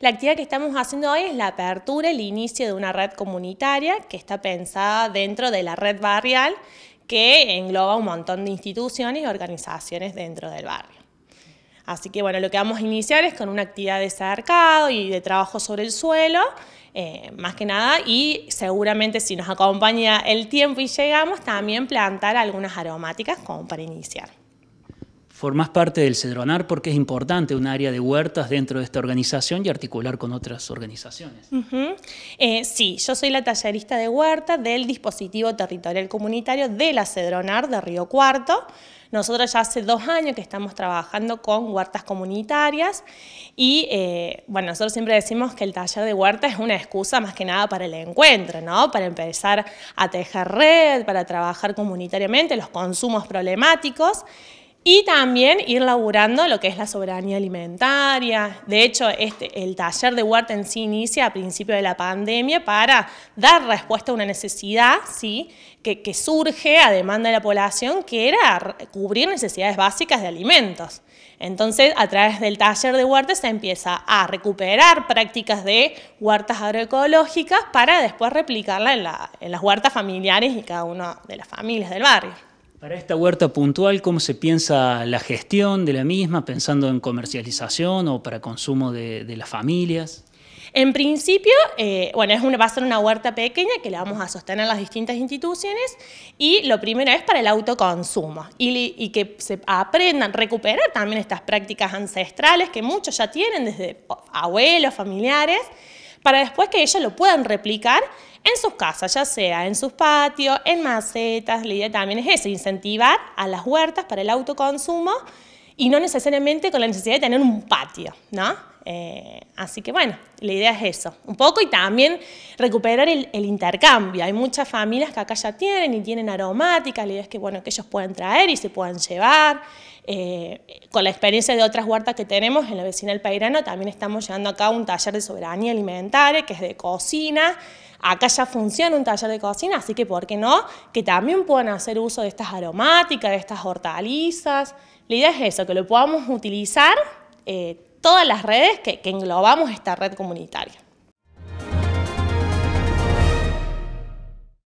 La actividad que estamos haciendo hoy es la apertura, el inicio de una red comunitaria que está pensada dentro de la red barrial que engloba un montón de instituciones y organizaciones dentro del barrio. Así que bueno, lo que vamos a iniciar es con una actividad de cercado y de trabajo sobre el suelo, eh, más que nada, y seguramente si nos acompaña el tiempo y llegamos, también plantar algunas aromáticas como para iniciar. Formás parte del Cedronar porque es importante un área de huertas dentro de esta organización y articular con otras organizaciones. Eh, sí, yo soy la tallerista de huerta del dispositivo territorial comunitario de la Cedronar de Río Cuarto. Nosotros ya hace dos años que estamos trabajando con huertas comunitarias y, eh, bueno, nosotros siempre decimos que el taller de huerta es una excusa más que nada para el encuentro, ¿no? Para empezar a tejer red, para trabajar comunitariamente los consumos problemáticos y también ir laburando lo que es la soberanía alimentaria. De hecho, este, el taller de huerta en sí inicia a principio de la pandemia para dar respuesta a una necesidad ¿sí? que, surge a demanda de la población, que era cubrir necesidades básicas de alimentos. Entonces, a través del taller de huertas se empieza a recuperar prácticas de huertas agroecológicas para después replicarla en las huertas familiares y cada una de las familias del barrio. Para esta huerta puntual, ¿cómo se piensa la gestión de la misma, pensando en comercialización o para consumo de, las familias? En principio, eh, bueno, es va a ser una huerta pequeña que la vamos a sostener las distintas instituciones y lo primero es para el autoconsumo y, y, que se aprendan, recuperar también estas prácticas ancestrales que muchos ya tienen desde abuelos, familiares, para después que ellos lo puedan replicar en sus casas, ya sea en sus patios, en macetas. La idea también es eso, incentivar a las huertas para el autoconsumo y no necesariamente con la necesidad de tener un patio, ¿no? Eh, así que bueno, la idea es eso, un poco y también recuperar el, intercambio. Hay muchas familias que acá ya tienen y tienen aromáticas, la idea es que bueno, que ellos puedan traer y se puedan llevar. Eh, con la experiencia de otras huertas que tenemos en la vecina del Pairano, también estamos llevando acá un taller de soberanía alimentaria, que es de cocina. Acá ya funciona un taller de cocina, así que ¿por qué no? Que también puedan hacer uso de estas aromáticas, de estas hortalizas. La idea es eso, que lo podamos utilizar eh, todas las redes que englobamos esta red comunitaria.